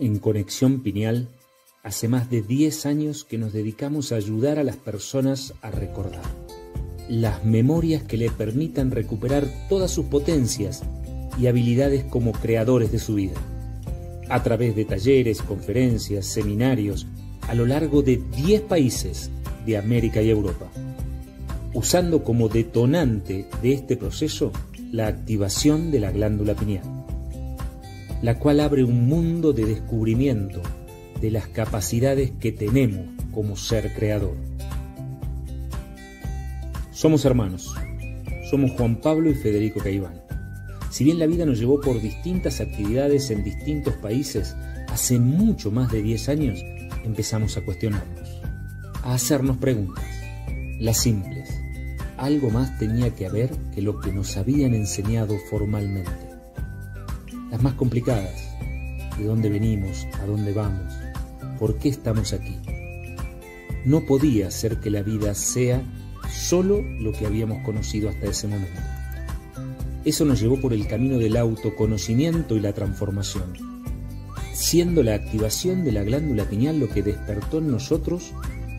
En Conexión Pineal, hace más de 10 años que nos dedicamos a ayudar a las personas a recordar. Las memorias que le permitan recuperar todas sus potencias y habilidades como creadores de su vida. A través de talleres, conferencias, seminarios, a lo largo de 10 países de América y Europa. Usando como detonante de este proceso la activación de la glándula pineal la cual abre un mundo de descubrimiento de las capacidades que tenemos como ser creador. Somos hermanos, somos Juan Pablo y Federico Caiván. Si bien la vida nos llevó por distintas actividades en distintos países, hace mucho más de 10 años empezamos a cuestionarnos, a hacernos preguntas, las simples. Algo más tenía que haber que lo que nos habían enseñado formalmente las más complicadas, de dónde venimos, a dónde vamos, por qué estamos aquí. No podía ser que la vida sea solo lo que habíamos conocido hasta ese momento. Eso nos llevó por el camino del autoconocimiento y la transformación, siendo la activación de la glándula pineal lo que despertó en nosotros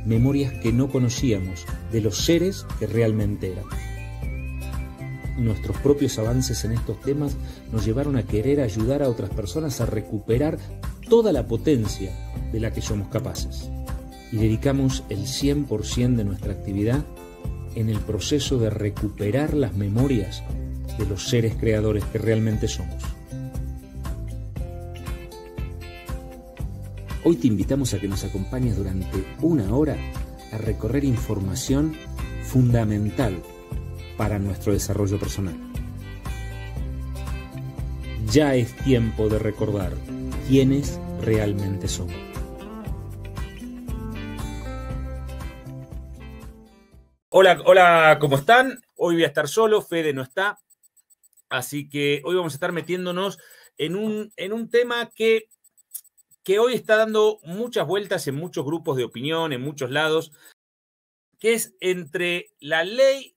memorias que no conocíamos de los seres que realmente eran nuestros propios avances en estos temas nos llevaron a querer ayudar a otras personas a recuperar toda la potencia de la que somos capaces. Y dedicamos el 100% de nuestra actividad en el proceso de recuperar las memorias de los seres creadores que realmente somos. Hoy te invitamos a que nos acompañes durante una hora a recorrer información fundamental para nuestro desarrollo personal. Ya es tiempo de recordar quiénes realmente somos. Hola, hola, ¿cómo están? Hoy voy a estar solo, Fede no está, así que hoy vamos a estar metiéndonos en un, en un tema que que hoy está dando muchas vueltas en muchos grupos de opinión, en muchos lados, que es entre la ley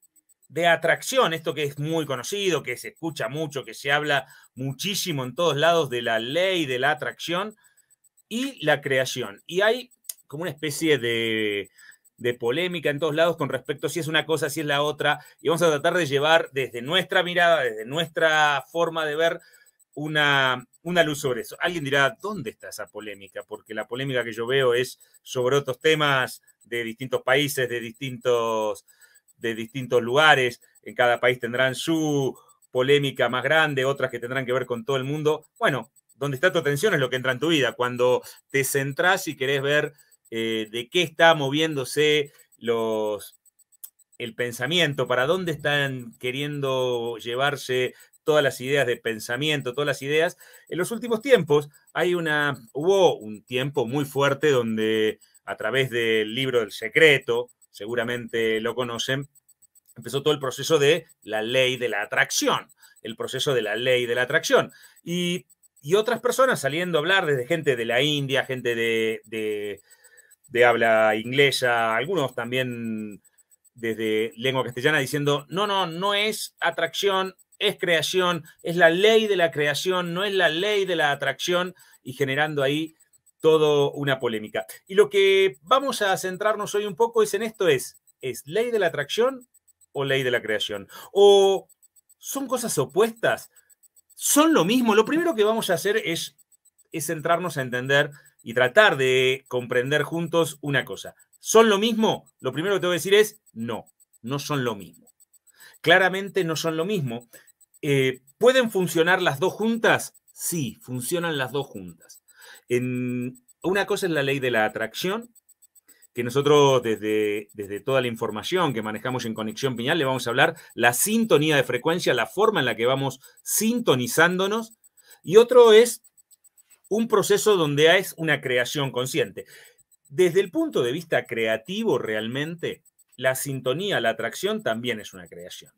de atracción, esto que es muy conocido, que se escucha mucho, que se habla muchísimo en todos lados de la ley de la atracción y la creación. Y hay como una especie de, de polémica en todos lados con respecto a si es una cosa, si es la otra, y vamos a tratar de llevar desde nuestra mirada, desde nuestra forma de ver, una, una luz sobre eso. Alguien dirá, ¿dónde está esa polémica? Porque la polémica que yo veo es sobre otros temas de distintos países, de distintos de distintos lugares, en cada país tendrán su polémica más grande, otras que tendrán que ver con todo el mundo. Bueno, donde está tu atención es lo que entra en tu vida. Cuando te centrás y querés ver eh, de qué está moviéndose los, el pensamiento, para dónde están queriendo llevarse todas las ideas de pensamiento, todas las ideas. En los últimos tiempos hay una, hubo un tiempo muy fuerte donde a través del libro del secreto, seguramente lo conocen, empezó todo el proceso de la ley de la atracción, el proceso de la ley de la atracción. Y, otras personas saliendo a hablar, desde gente de la India, gente de, de habla inglesa, algunos también desde lengua castellana diciendo, no, no, no es atracción, es creación, es la ley de la creación, no es la ley de la atracción, y generando ahí todo una polémica. Y lo que vamos a centrarnos hoy un poco es en esto es, ¿es ley de la atracción o ley de la creación? ¿O son cosas opuestas? ¿Son lo mismo? Lo primero que vamos a hacer es, es centrarnos a entender y tratar de comprender juntos una cosa. ¿Son lo mismo? Lo primero que te voy a decir es, no, no son lo mismo. Claramente no son lo mismo. Eh, ¿Pueden funcionar las dos juntas? Sí, funcionan las dos juntas. En, una cosa es la ley de la atracción, que nosotros desde, desde toda la información que manejamos en Conexión Piñal le vamos a hablar la sintonía de frecuencia, la forma en la que vamos sintonizándonos. Y otro es un proceso donde es una creación consciente. Desde el punto de vista creativo, realmente, la sintonía, la atracción también es una creación.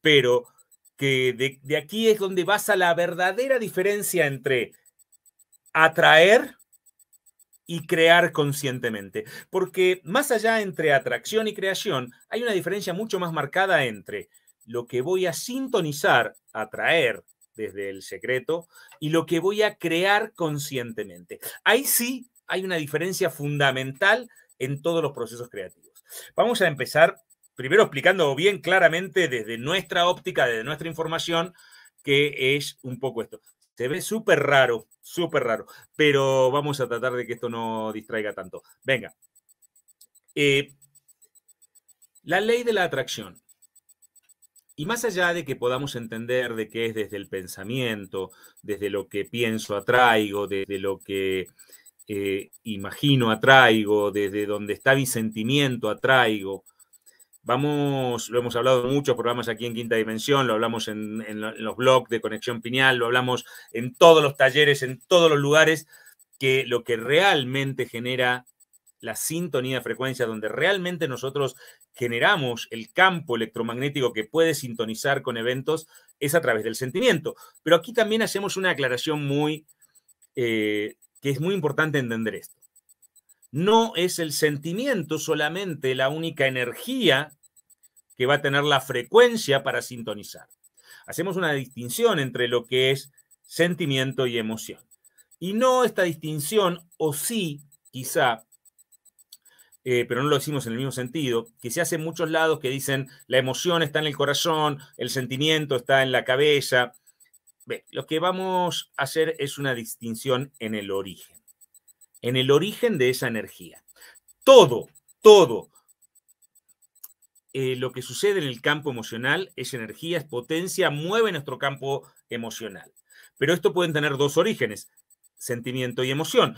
Pero que de, de aquí es donde pasa la verdadera diferencia entre atraer y crear conscientemente. Porque más allá entre atracción y creación, hay una diferencia mucho más marcada entre lo que voy a sintonizar, atraer desde el secreto, y lo que voy a crear conscientemente. Ahí sí hay una diferencia fundamental en todos los procesos creativos. Vamos a empezar primero explicando bien claramente desde nuestra óptica, desde nuestra información, que es un poco esto. Se ve súper raro, súper raro, pero vamos a tratar de que esto no distraiga tanto. Venga. Eh, la ley de la atracción. Y más allá de que podamos entender de qué es desde el pensamiento, desde lo que pienso atraigo, desde lo que eh, imagino atraigo, desde donde está mi sentimiento atraigo, Vamos, lo hemos hablado mucho, muchos programas aquí en Quinta Dimensión, lo hablamos en, los blogs de Conexión Piñal, lo hablamos en todos los talleres, en todos los lugares, que lo que realmente genera la sintonía de frecuencia, donde realmente nosotros generamos el campo electromagnético que puede sintonizar con eventos, es a través del sentimiento. Pero aquí también hacemos una aclaración muy, eh, que es muy importante entender esto no es el sentimiento solamente la única energía que va a tener la frecuencia para sintonizar. Hacemos una distinción entre lo que es sentimiento y emoción. Y no esta distinción, o sí, quizá, eh, pero no lo decimos en el mismo sentido, que se hace en muchos lados que dicen la emoción está en el corazón, el sentimiento está en la cabeza. lo que vamos a hacer es una distinción en el origen, en el origen de esa energía. Todo, todo eh, lo que sucede en el campo emocional es energía, es potencia, mueve nuestro campo emocional. Pero esto pueden tener dos orígenes, sentimiento y emoción.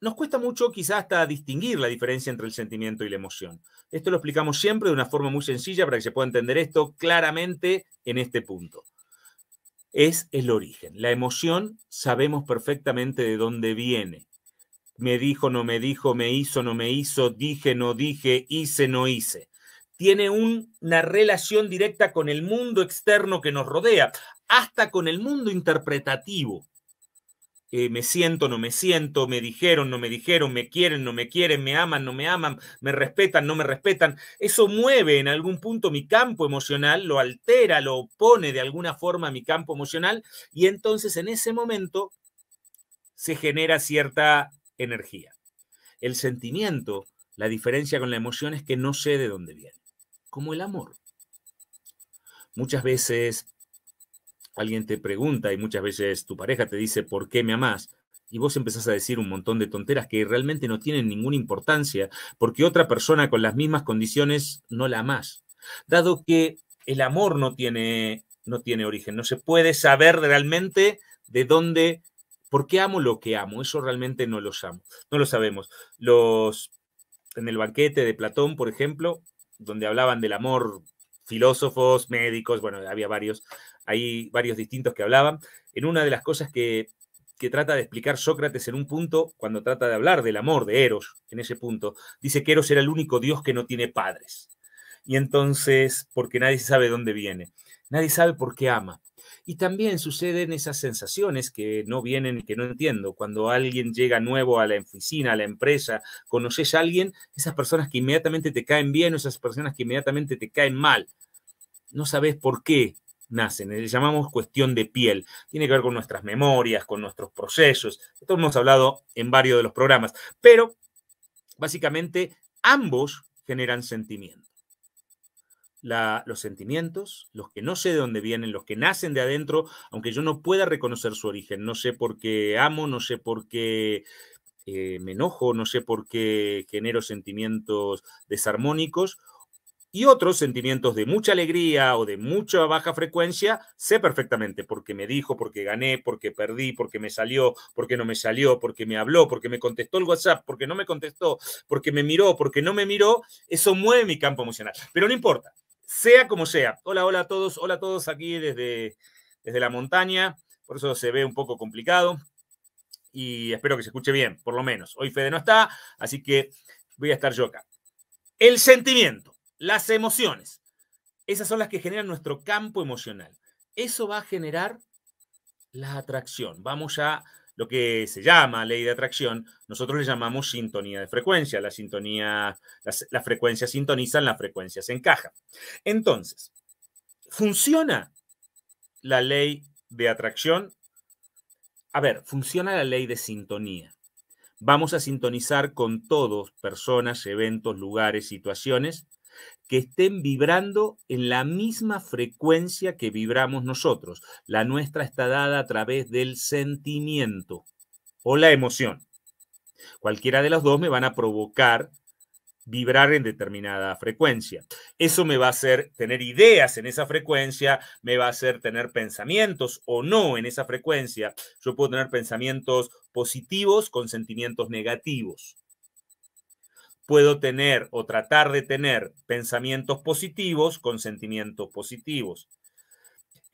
Nos cuesta mucho quizás hasta distinguir la diferencia entre el sentimiento y la emoción. Esto lo explicamos siempre de una forma muy sencilla para que se pueda entender esto claramente en este punto. Es el origen. La emoción sabemos perfectamente de dónde viene. Me dijo, no me dijo, me hizo, no me hizo, dije, no dije, hice, no hice tiene una relación directa con el mundo externo que nos rodea, hasta con el mundo interpretativo. Eh, me siento, no me siento, me dijeron, no me dijeron, me quieren, no me quieren, me aman, no me aman, me respetan, no me respetan. Eso mueve en algún punto mi campo emocional, lo altera, lo opone de alguna forma a mi campo emocional y entonces en ese momento se genera cierta energía. El sentimiento, la diferencia con la emoción es que no sé de dónde viene como el amor. Muchas veces alguien te pregunta y muchas veces tu pareja te dice, ¿por qué me amás? Y vos empezás a decir un montón de tonteras que realmente no tienen ninguna importancia, porque otra persona con las mismas condiciones no la amás. Dado que el amor no tiene, no tiene origen, no se puede saber realmente de dónde, por qué amo lo que amo, eso realmente no lo, no lo sabemos. Los, en el banquete de Platón, por ejemplo, donde hablaban del amor, filósofos, médicos, bueno, había varios, hay varios distintos que hablaban. En una de las cosas que, que trata de explicar Sócrates en un punto, cuando trata de hablar del amor de Eros, en ese punto, dice que Eros era el único dios que no tiene padres. Y entonces, porque nadie sabe dónde viene, nadie sabe por qué ama. Y también suceden esas sensaciones que no vienen y que no entiendo. Cuando alguien llega nuevo a la oficina, a la empresa, conoces a alguien, esas personas que inmediatamente te caen bien o esas personas que inmediatamente te caen mal. No sabes por qué nacen. Le llamamos cuestión de piel. Tiene que ver con nuestras memorias, con nuestros procesos. Esto hemos hablado en varios de los programas. Pero, básicamente, ambos generan sentimientos los sentimientos, los que no sé de dónde vienen, los que nacen de adentro, aunque yo no pueda reconocer su origen, no sé por qué amo, no sé por qué me enojo, no sé por qué genero sentimientos desarmónicos, y otros sentimientos de mucha alegría o de mucha baja frecuencia, sé perfectamente porque me dijo, porque gané, porque perdí, porque me salió, porque no me salió, porque me habló, porque me contestó el WhatsApp, porque no me contestó, porque me miró, porque no me miró, eso mueve mi campo emocional. Pero no importa, sea como sea. Hola, hola a todos, hola a todos aquí desde, desde la montaña, por eso se ve un poco complicado y espero que se escuche bien, por lo menos. Hoy Fede no está, así que voy a estar yo acá. El sentimiento, las emociones, esas son las que generan nuestro campo emocional. Eso va a generar la atracción. Vamos a lo que se llama ley de atracción, nosotros le llamamos sintonía de frecuencia. La sintonía, las, frecuencias sintonizan, las frecuencias se encajan. Entonces, ¿funciona la ley de atracción? A ver, funciona la ley de sintonía. Vamos a sintonizar con todos, personas, eventos, lugares, situaciones que estén vibrando en la misma frecuencia que vibramos nosotros. La nuestra está dada a través del sentimiento o la emoción. Cualquiera de las dos me van a provocar vibrar en determinada frecuencia. Eso me va a hacer tener ideas en esa frecuencia, me va a hacer tener pensamientos o no en esa frecuencia. Yo puedo tener pensamientos positivos con sentimientos negativos puedo tener o tratar de tener pensamientos positivos con sentimientos positivos.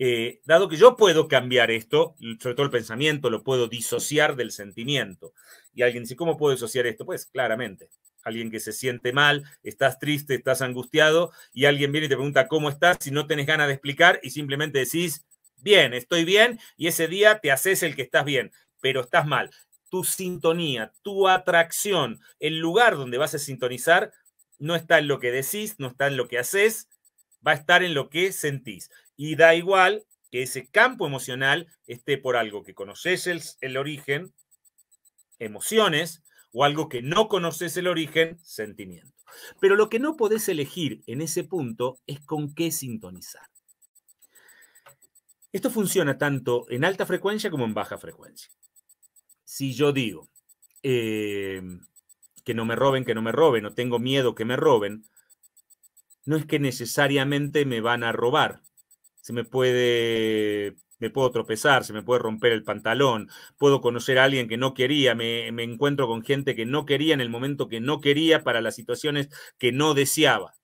Eh, dado que yo puedo cambiar esto, sobre todo el pensamiento, lo puedo disociar del sentimiento. Y alguien dice, ¿cómo puedo disociar esto? Pues claramente, alguien que se siente mal, estás triste, estás angustiado, y alguien viene y te pregunta cómo estás, si no tenés ganas de explicar, y simplemente decís, bien, estoy bien, y ese día te haces el que estás bien, pero estás mal tu sintonía, tu atracción, el lugar donde vas a sintonizar, no está en lo que decís, no está en lo que haces, va a estar en lo que sentís. Y da igual que ese campo emocional esté por algo que conoces el, origen, emociones, o algo que no conoces el origen, sentimiento. Pero lo que no podés elegir en ese punto es con qué sintonizar. Esto funciona tanto en alta frecuencia como en baja frecuencia si yo digo em, que no me roben, que no me roben, o tengo miedo que me roben, no es que necesariamente me van a robar. Se me puede, me puedo tropezar, se me puede romper el pantalón, puedo conocer a alguien que no quería, me, me encuentro con gente que no quería en el momento que no quería para las situaciones que no deseaba.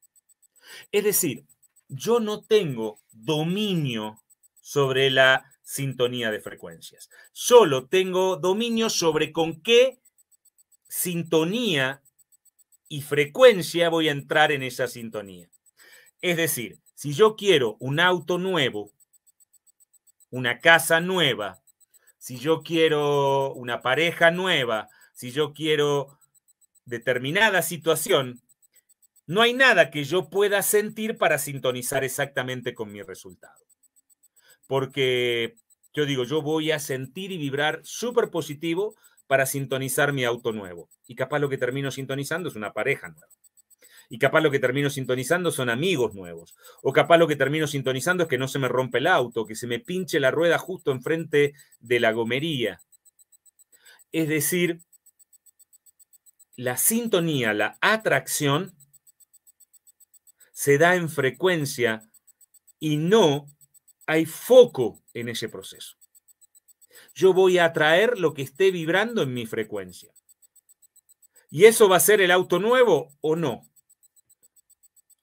Es decir, yo no tengo dominio sobre la sintonía de frecuencias. Solo tengo dominio sobre con qué sintonía y frecuencia voy a entrar en esa sintonía. Es decir, si yo quiero un auto nuevo, una casa nueva, si yo quiero una pareja nueva, si yo quiero determinada situación, no hay nada que yo pueda sentir para sintonizar exactamente con mi resultado porque yo digo, yo voy a sentir y vibrar súper positivo para sintonizar mi auto nuevo. Y capaz lo que termino sintonizando es una pareja nueva. Y capaz lo que termino sintonizando son amigos nuevos. O capaz lo que termino sintonizando es que no se me rompe el auto, que se me pinche la rueda justo enfrente de la gomería. Es decir, la sintonía, la atracción, se da en frecuencia y no hay foco en ese proceso. Yo voy a atraer lo que esté vibrando en mi frecuencia. ¿Y eso va a ser el auto nuevo o no?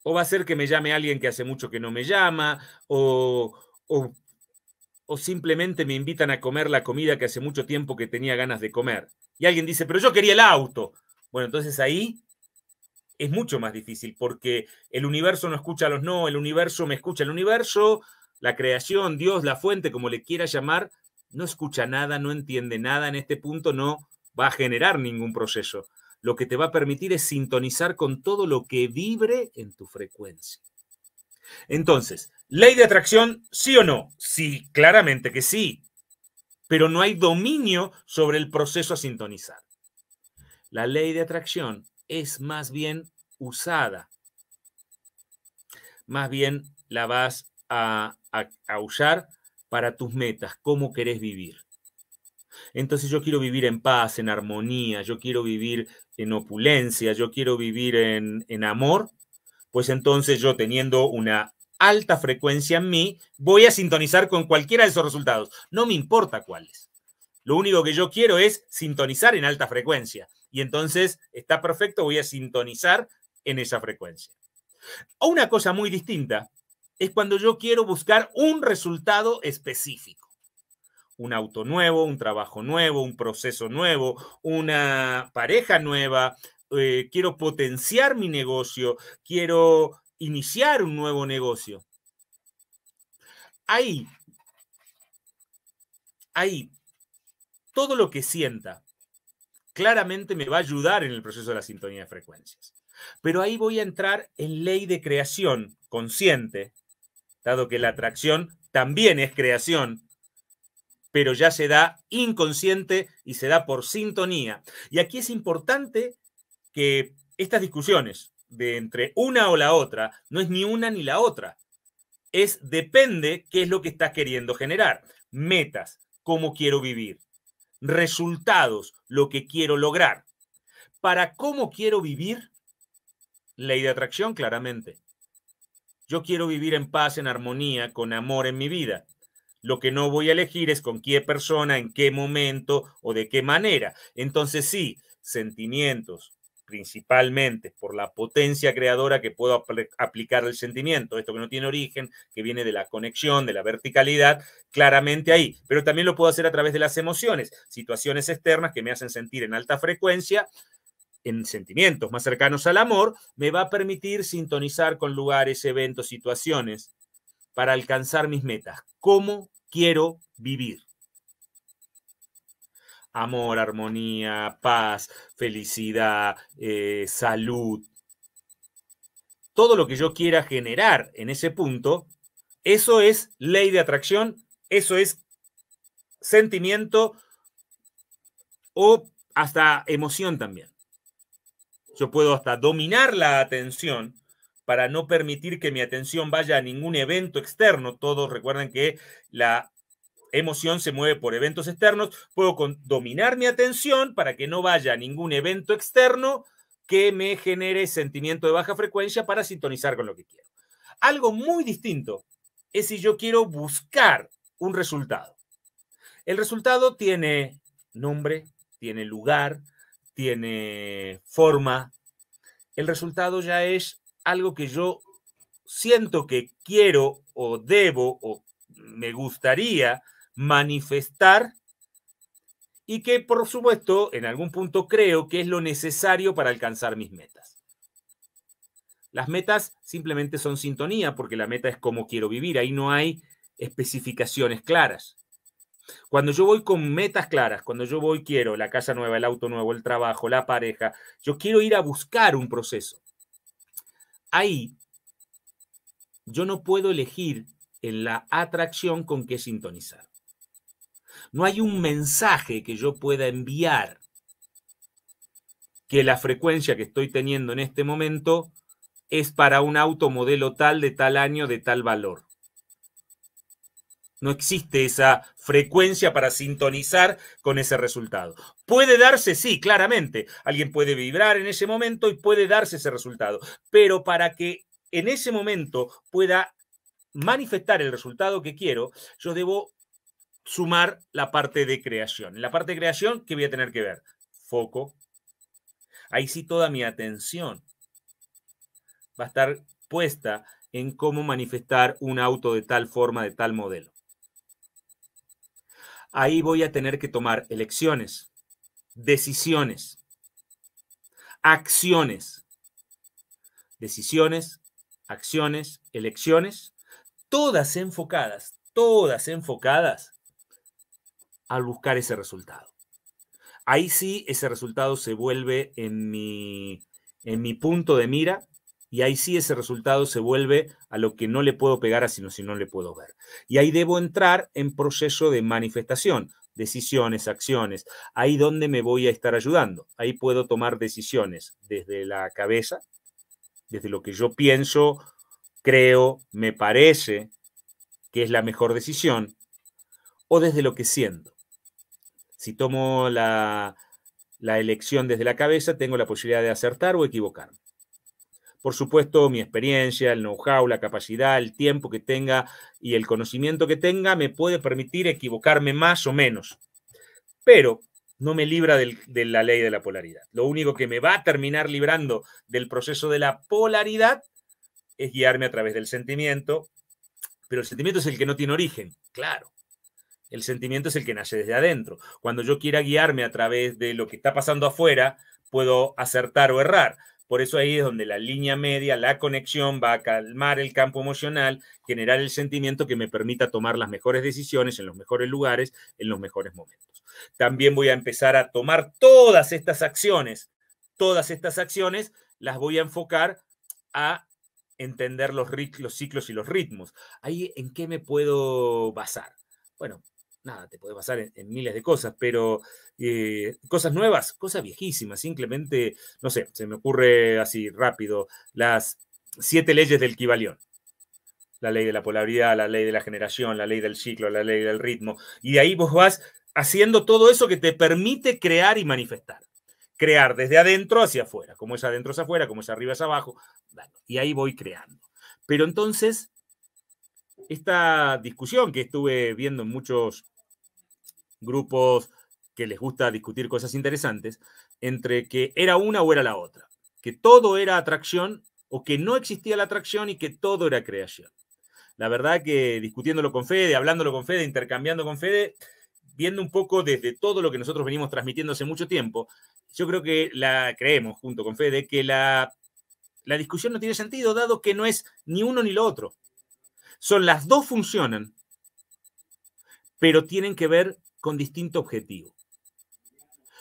¿O va a ser que me llame alguien que hace mucho que no me llama? ¿O, o, o simplemente me invitan a comer la comida que hace mucho tiempo que tenía ganas de comer? Y alguien dice, pero yo quería el auto. Bueno, entonces ahí es mucho más difícil porque el universo no escucha a los no, el universo me escucha, el universo la creación, Dios, la fuente, como le quiera llamar, no escucha nada, no entiende nada, en este punto no va a generar ningún proceso. Lo que te va a permitir es sintonizar con todo lo que vibre en tu frecuencia. Entonces, ley de atracción, sí o no? Sí, claramente que sí, pero no hay dominio sobre el proceso a sintonizar. La ley de atracción es más bien usada, más bien la vas a, aullar para tus metas, cómo querés vivir. Entonces yo quiero vivir en paz, en armonía, yo quiero vivir en opulencia, yo quiero vivir en, en, amor, pues entonces yo teniendo una alta frecuencia en mí, voy a sintonizar con cualquiera de esos resultados. No me importa cuáles. Lo único que yo quiero es sintonizar en alta frecuencia. Y entonces está perfecto, voy a sintonizar en esa frecuencia. O una cosa muy distinta es cuando yo quiero buscar un resultado específico. Un auto nuevo, un trabajo nuevo, un proceso nuevo, una pareja nueva. Eh, quiero potenciar mi negocio, quiero iniciar un nuevo negocio. Ahí, ahí, todo lo que sienta claramente me va a ayudar en el proceso de la sintonía de frecuencias. Pero ahí voy a entrar en ley de creación consciente, dado que la atracción también es creación, pero ya se da inconsciente y se da por sintonía. Y aquí es importante que estas discusiones de entre una o la otra no es ni una ni la otra. Es depende qué es lo que estás queriendo generar. Metas, cómo quiero vivir. Resultados, lo que quiero lograr. Para cómo quiero vivir, ley de atracción claramente. Yo quiero vivir en paz, en armonía, con amor en mi vida. Lo que no voy a elegir es con qué persona, en qué momento o de qué manera. Entonces sí, sentimientos, principalmente por la potencia creadora que puedo aplicar el sentimiento, esto que no tiene origen, que viene de la conexión, de la verticalidad, claramente ahí, pero también lo puedo hacer a través de las emociones, situaciones externas que me hacen sentir en alta frecuencia en sentimientos más cercanos al amor, me va a permitir sintonizar con lugares, eventos, situaciones para alcanzar mis metas. ¿Cómo quiero vivir? Amor, armonía, paz, felicidad, eh, salud. Todo lo que yo quiera generar en ese punto, eso es ley de atracción, eso es sentimiento o hasta emoción también. Yo puedo hasta dominar la atención para no permitir que mi atención vaya a ningún evento externo. Todos recuerden que la emoción se mueve por eventos externos. Puedo dominar mi atención para que no vaya a ningún evento externo que me genere sentimiento de baja frecuencia para sintonizar con lo que quiero. Algo muy distinto es si yo quiero buscar un resultado. El resultado tiene nombre, tiene lugar, tiene forma, el resultado ya es algo que yo siento que quiero o debo o me gustaría manifestar y que por supuesto en algún punto creo que es lo necesario para alcanzar mis metas. Las metas simplemente son sintonía porque la meta es cómo quiero vivir, ahí no hay especificaciones claras. Cuando yo voy con metas claras, cuando yo voy quiero la casa nueva, el auto nuevo, el trabajo, la pareja, yo quiero ir a buscar un proceso. Ahí yo no puedo elegir en la atracción con qué sintonizar. No hay un mensaje que yo pueda enviar que la frecuencia que estoy teniendo en este momento es para un automodelo tal, de tal año, de tal valor. No existe esa frecuencia para sintonizar con ese resultado. Puede darse, sí, claramente. Alguien puede vibrar en ese momento y puede darse ese resultado. Pero para que en ese momento pueda manifestar el resultado que quiero, yo debo sumar la parte de creación. En la parte de creación, ¿qué voy a tener que ver? Foco. Ahí sí toda mi atención va a estar puesta en cómo manifestar un auto de tal forma, de tal modelo ahí voy a tener que tomar elecciones, decisiones, acciones, decisiones, acciones, elecciones, todas enfocadas, todas enfocadas al buscar ese resultado. Ahí sí, ese resultado se vuelve en mi, en mi punto de mira y ahí sí ese resultado se vuelve a lo que no le puedo pegar a sino si no le puedo ver. Y ahí debo entrar en proceso de manifestación, decisiones, acciones. Ahí donde me voy a estar ayudando. Ahí puedo tomar decisiones desde la cabeza, desde lo que yo pienso, creo, me parece que es la mejor decisión, o desde lo que siento. Si tomo la elección desde la cabeza, tengo la posibilidad de acertar o equivocarme. Por supuesto, mi experiencia, el know-how, la capacidad, el tiempo que tenga y el conocimiento que tenga me puede permitir equivocarme más o menos. Pero no me libra de la ley de la polaridad. Lo único que me va a terminar librando del proceso de la polaridad es guiarme a través del sentimiento, pero el sentimiento es el que no tiene origen, claro. El sentimiento es el que nace desde adentro. Cuando yo quiera guiarme a través de lo que está pasando afuera, puedo acertar o errar. Por eso ahí es donde la línea media, la conexión va a calmar el campo emocional, generar el sentimiento que me permita tomar las mejores decisiones en los mejores lugares, en los mejores momentos. También voy a empezar a tomar todas estas acciones, todas estas acciones las voy a enfocar a entender los, ciclos y los ritmos. Ahí en qué me puedo basar. Bueno, nada, te puede pasar en, miles de cosas, pero eh, cosas nuevas, cosas viejísimas, simplemente, no sé, se me ocurre así rápido, las siete leyes del Kibalión. La ley de la polaridad, la ley de la generación, la ley del ciclo, la ley del ritmo. Y ahí vos vas haciendo todo eso que te permite crear y manifestar. Crear desde adentro hacia afuera, como es adentro hacia afuera, como es arriba hacia abajo. Y ahí voy creando. Pero entonces, esta discusión que estuve viendo en muchos grupos que les gusta discutir cosas interesantes, entre que era una o era la otra, que todo era atracción o que no existía la atracción y que todo era creación. La verdad que discutiéndolo con Fede, hablándolo con Fede, intercambiando con Fede, viendo un poco desde todo lo que nosotros venimos transmitiendo hace mucho tiempo, yo creo que la creemos junto con Fede que la, la discusión no tiene sentido dado que no es ni uno ni lo otro. Son las dos funcionan, pero tienen que ver con distinto objetivo.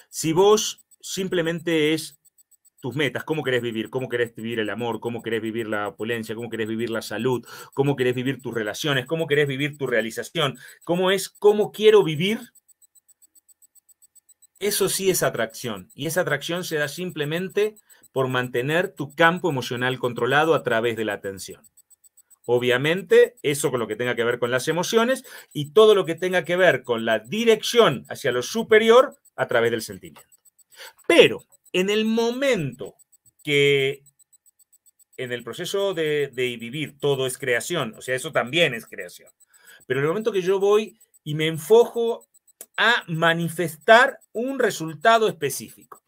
Si vos simplemente es tus metas, cómo querés vivir, cómo querés vivir el amor, cómo querés vivir la opulencia, cómo querés vivir la salud, cómo querés vivir tus relaciones, cómo querés vivir tu realización, cómo es, cómo quiero vivir, eso sí es atracción. Y esa atracción se da simplemente por mantener tu campo emocional controlado a través de la atención obviamente, eso con lo que tenga que ver con las emociones y todo lo que tenga que ver con la dirección hacia lo superior a través del sentimiento. Pero en el momento que en el proceso de, vivir todo es creación, o sea, eso también es creación, pero en el momento que yo voy y me enfojo a manifestar un resultado específico,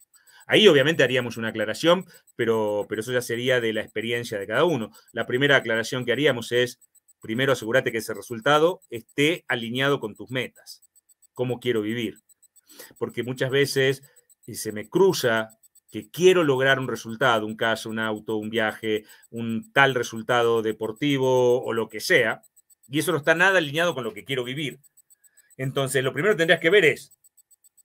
Ahí obviamente haríamos una aclaración, pero, pero eso ya sería de la experiencia de cada uno. La primera aclaración que haríamos es, primero asegúrate que ese resultado esté alineado con tus metas, cómo quiero vivir. Porque muchas veces eh, se me cruza que quiero lograr un resultado, un caso, un auto, un viaje, un tal resultado deportivo o lo que sea, y eso no está nada alineado con lo que quiero vivir. Entonces, lo primero que tendrías que ver es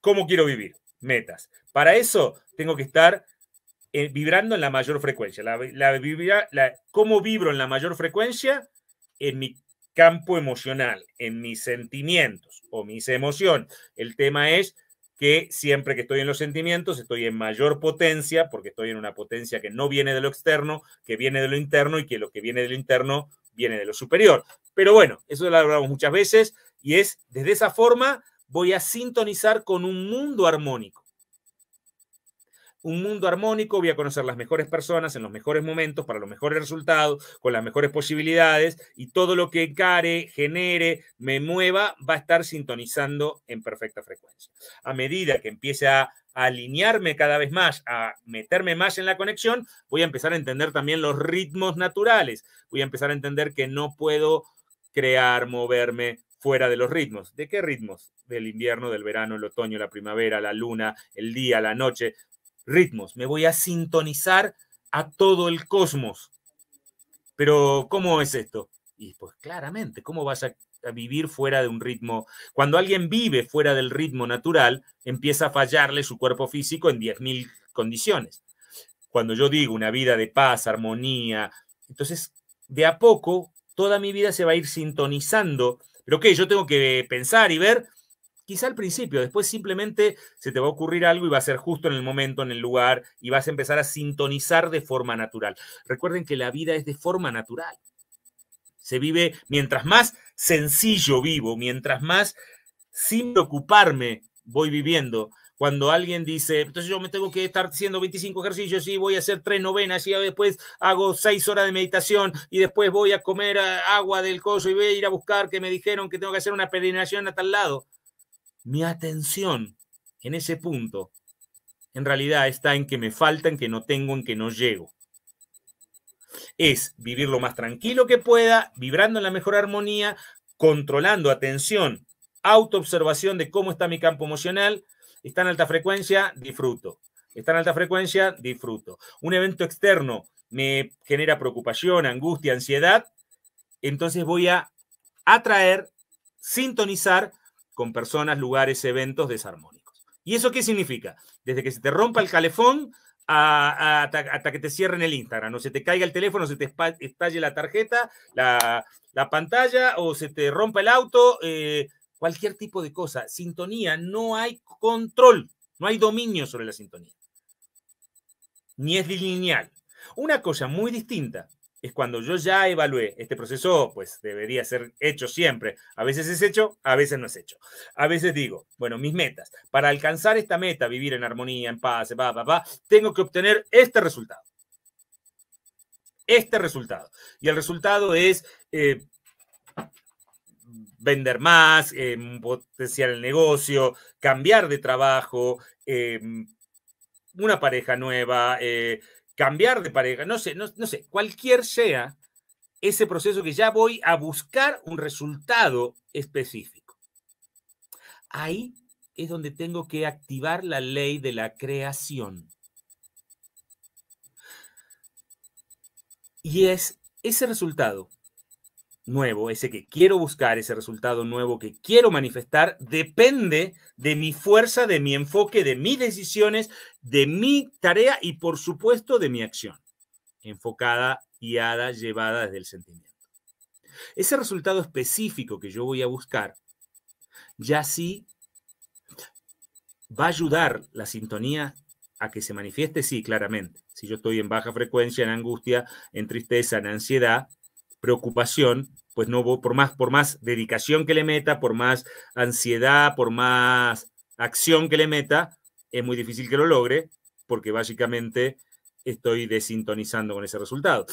cómo quiero vivir metas. Para eso tengo que estar eh, vibrando en la mayor frecuencia. La, ¿Cómo vibro en la mayor frecuencia? En mi campo emocional, en mis sentimientos o mis emociones. El tema es que siempre que estoy en los sentimientos estoy en mayor potencia, porque estoy en una potencia que no viene de lo externo, que viene de lo interno y que lo que viene de lo interno viene de lo superior. Pero bueno, eso lo hablamos muchas veces y es desde esa forma voy a sintonizar con un mundo armónico. Un mundo armónico, voy a conocer las mejores personas en los mejores momentos, para los mejores resultados, con las mejores posibilidades y todo lo que encare, genere, me mueva, va a estar sintonizando en perfecta frecuencia. A medida que empiece a alinearme cada vez más, a meterme más en la conexión, voy a empezar a entender también los ritmos naturales. Voy a empezar a entender que no puedo crear, moverme, fuera de los ritmos. ¿De qué ritmos? Del invierno, del verano, el otoño, la primavera, la luna, el día, la noche. Ritmos. Me voy a sintonizar a todo el cosmos. Pero, ¿cómo es esto? Y pues claramente, ¿cómo vas a, vivir fuera de un ritmo? Cuando alguien vive fuera del ritmo natural, empieza a fallarle su cuerpo físico en 10.000 condiciones. Cuando yo digo una vida de paz, armonía, entonces de a poco toda mi vida se va a ir sintonizando pero ¿qué? yo tengo que pensar y ver, quizá al principio, después simplemente se te va a ocurrir algo y va a ser justo en el momento, en el lugar, y vas a empezar a sintonizar de forma natural. Recuerden que la vida es de forma natural. Se vive mientras más sencillo vivo, mientras más sin preocuparme voy viviendo, cuando alguien dice, entonces yo me tengo que estar haciendo 25 ejercicios y voy a hacer tres novenas y después hago seis horas de meditación y después voy a comer ah, agua del coso y voy a ir a buscar que me dijeron que tengo que hacer una peregrinación a tal lado. Mi atención en ese punto en realidad está en que me falta, en que no tengo, en que no llego. Es vivir lo más tranquilo que pueda, vibrando en la mejor armonía, controlando atención, autoobservación de cómo está mi campo emocional, Está en alta frecuencia, disfruto. Está en alta frecuencia, disfruto. Un evento externo me genera preocupación, angustia, ansiedad. Entonces voy a atraer, sintonizar con personas, lugares, eventos desarmónicos. ¿Y eso qué significa? Desde que se te rompa el calefón hasta, que te cierren el Instagram, o se te caiga el teléfono, se te estalle la tarjeta, la, pantalla, o se te rompa el auto, eh, cualquier tipo de cosa. Sintonía, no hay control, no hay dominio sobre la sintonía. Ni es lineal. Una cosa muy distinta es cuando yo ya evalué este proceso, pues debería ser hecho siempre. A veces es hecho, a veces no es hecho. A veces digo, bueno, mis metas. Para alcanzar esta meta, vivir en armonía, en paz, va, tengo que obtener este resultado. Este resultado. Y el resultado es eh, vender más, eh, potenciar el negocio, cambiar de trabajo, em, una pareja nueva, eh, cambiar de pareja, no sé, no sé, cualquier sea ese proceso que ya voy a buscar un resultado específico. Ahí es donde tengo que activar la ley de la creación. Y es ese resultado nuevo, ese que quiero buscar, ese resultado nuevo que quiero manifestar, depende de mi fuerza, de mi enfoque, de mis decisiones, de mi tarea y por supuesto de mi acción, enfocada, guiada, llevada desde el sentimiento. Ese resultado específico que yo voy a buscar, ya sí va a ayudar la sintonía a que se manifieste, sí, claramente. Si yo estoy en baja frecuencia, en angustia, en tristeza, en ansiedad, preocupación, pues no por más, por más dedicación que le meta, por más ansiedad, por más acción que le meta, es muy difícil que lo logre, porque básicamente estoy desintonizando con ese resultado.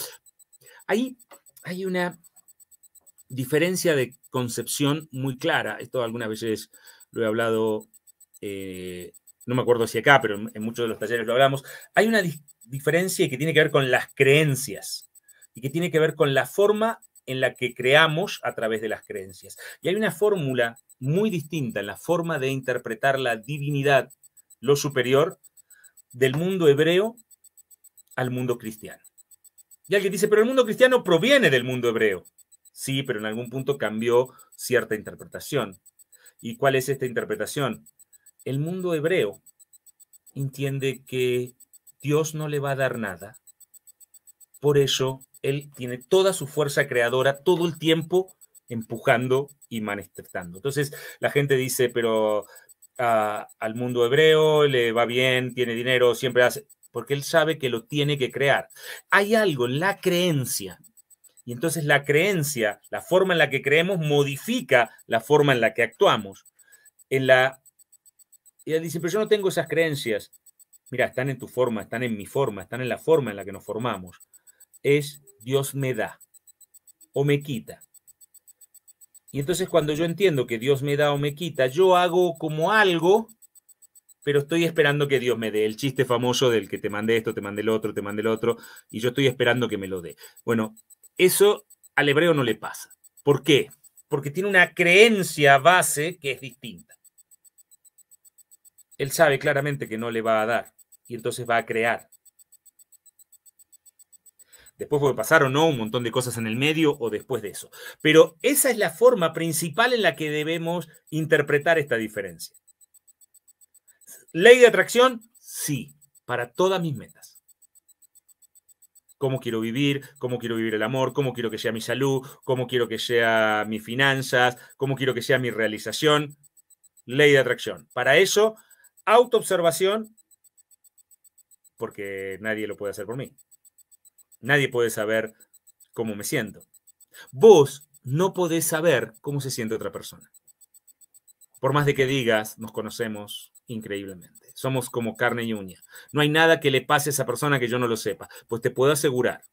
Ahí hay una diferencia de concepción muy clara. Esto algunas veces lo he hablado, eh, no me acuerdo si acá, pero en, muchos de los talleres lo hablamos. Hay una diferencia que tiene que ver con las creencias y que tiene que ver con la forma en la que creamos a través de las creencias. Y hay una fórmula muy distinta en la forma de interpretar la divinidad, lo superior, del mundo hebreo al mundo cristiano. Y alguien dice, pero el mundo cristiano proviene del mundo hebreo. Sí, pero en algún punto cambió cierta interpretación. ¿Y cuál es esta interpretación? El mundo hebreo entiende que Dios no le va a dar nada. Por eso él tiene toda su fuerza creadora todo el tiempo empujando y manifestando. Entonces la gente dice, pero ah, al mundo hebreo le va bien, tiene dinero, siempre hace, porque él sabe que lo tiene que crear. Hay algo, en la creencia. Y entonces la creencia, la forma en la que creemos, modifica la forma en la que actuamos. En la, y él dice, pero yo no tengo esas creencias. Mira, están en tu forma, están en mi forma, están en la forma en la que nos formamos. Es Dios me da o me quita. Y entonces cuando yo entiendo que Dios me da o me quita, yo hago como algo, pero estoy esperando que Dios me dé. El chiste famoso del que te mandé esto, te mandé el otro, te mandé el otro, y yo estoy esperando que me lo dé. Bueno, eso al hebreo no le pasa. ¿Por qué? Porque tiene una creencia base que es distinta. Él sabe claramente que no le va a dar y entonces va a crear. Después puede pasar o no un montón de cosas en el medio o después de eso. Pero esa es la forma principal en la que debemos interpretar esta diferencia. Ley de atracción, sí, para todas mis metas. Cómo quiero vivir, cómo quiero vivir el amor, cómo quiero que sea mi salud, cómo quiero que sea mis finanzas, cómo quiero que sea mi realización. Ley de atracción. Para eso, autoobservación, porque nadie lo puede hacer por mí. Nadie puede saber cómo me siento. Vos no podés saber cómo se siente otra persona. Por más de que digas, nos conocemos increíblemente. Somos como carne y uña. No hay nada que le pase a esa persona que yo no lo sepa. Pues te puedo asegurar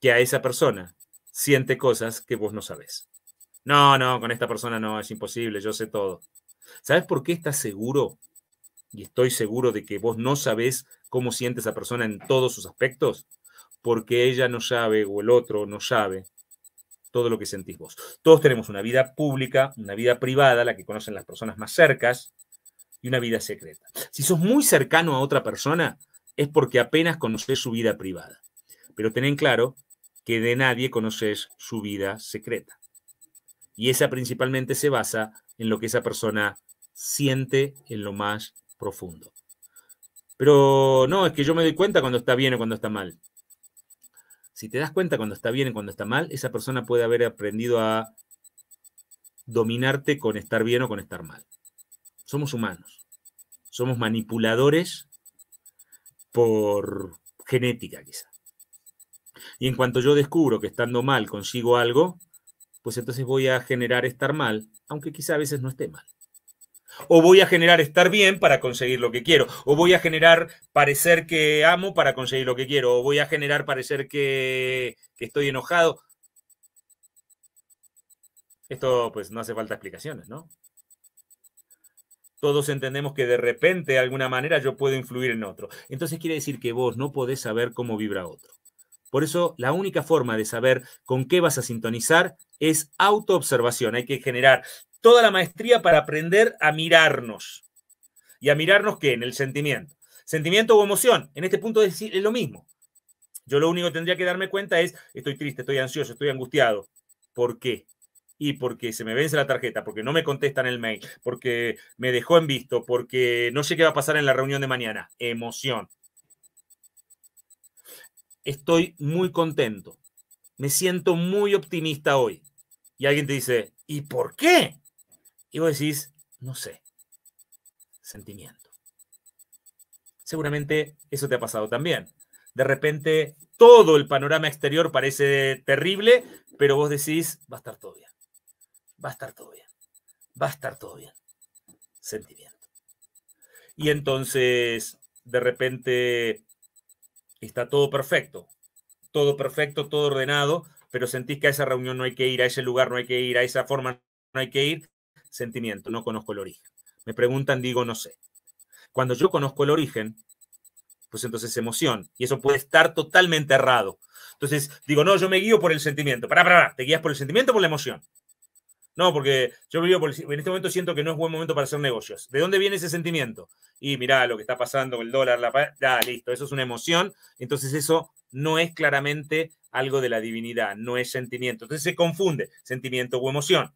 que a esa persona siente cosas que vos no sabes. No, no, con esta persona no, es imposible, yo sé todo. ¿Sabes por qué estás seguro? Y estoy seguro de que vos no sabés cómo siente esa persona en todos sus aspectos porque ella no sabe o el otro no sabe todo lo que sentís vos. Todos tenemos una vida pública, una vida privada, la que conocen las personas más cercas, y una vida secreta. Si sos muy cercano a otra persona, es porque apenas conoces su vida privada. Pero ten en claro que de nadie conoces su vida secreta. Y esa principalmente se basa en lo que esa persona siente en lo más profundo. Pero no, es que yo me doy cuenta cuando está bien o cuando está mal. Si te das cuenta cuando está bien y cuando está mal, esa persona puede haber aprendido a dominarte con estar bien o con estar mal. Somos humanos. Somos manipuladores por genética, quizá. Y en cuanto yo descubro que estando mal consigo algo, pues entonces voy a generar estar mal, aunque quizá a veces no esté mal o voy a generar estar bien para conseguir lo que quiero, o voy a generar parecer que amo para conseguir lo que quiero, o voy a generar parecer que, estoy enojado. Esto pues no hace falta explicaciones, ¿no? Todos entendemos que de repente, de alguna manera, yo puedo influir en otro. Entonces quiere decir que vos no podés saber cómo vibra otro. Por eso la única forma de saber con qué vas a sintonizar es autoobservación. Hay que generar toda la maestría para aprender a mirarnos. ¿Y a mirarnos qué? En el sentimiento. Sentimiento o emoción. En este punto es lo mismo. Yo lo único que tendría que darme cuenta es, estoy triste, estoy ansioso, estoy angustiado. ¿Por qué? Y porque se me vence la tarjeta, porque no me contestan el mail, porque me dejó en visto, porque no sé qué va a pasar en la reunión de mañana. Emoción estoy muy contento. Me siento muy optimista hoy. Y alguien te dice, ¿y por qué? Y vos decís, no sé, sentimiento. Seguramente eso te ha pasado también. De repente todo el panorama exterior parece terrible, pero vos decís, va a estar todo bien. Va a estar todo bien. Va a estar todo bien. Sentimiento. Y entonces, de repente, está todo perfecto, todo perfecto, todo ordenado, pero sentís que a esa reunión no hay que ir, a ese lugar no hay que ir, a esa forma no hay que ir, sentimiento, no conozco el origen. Me preguntan, digo, no sé. Cuando yo conozco el origen, pues entonces emoción, y eso puede estar totalmente errado. Entonces digo, no, yo me guío por el sentimiento. para para te guías por el sentimiento o por la emoción. No, porque yo vivo en este momento siento que no es buen momento para hacer negocios. ¿De dónde viene ese sentimiento? Y mirá lo que está pasando, con el dólar, la... ya, listo, eso es una emoción. Entonces eso no es claramente algo de la divinidad, no es sentimiento. Entonces se confunde sentimiento u emoción.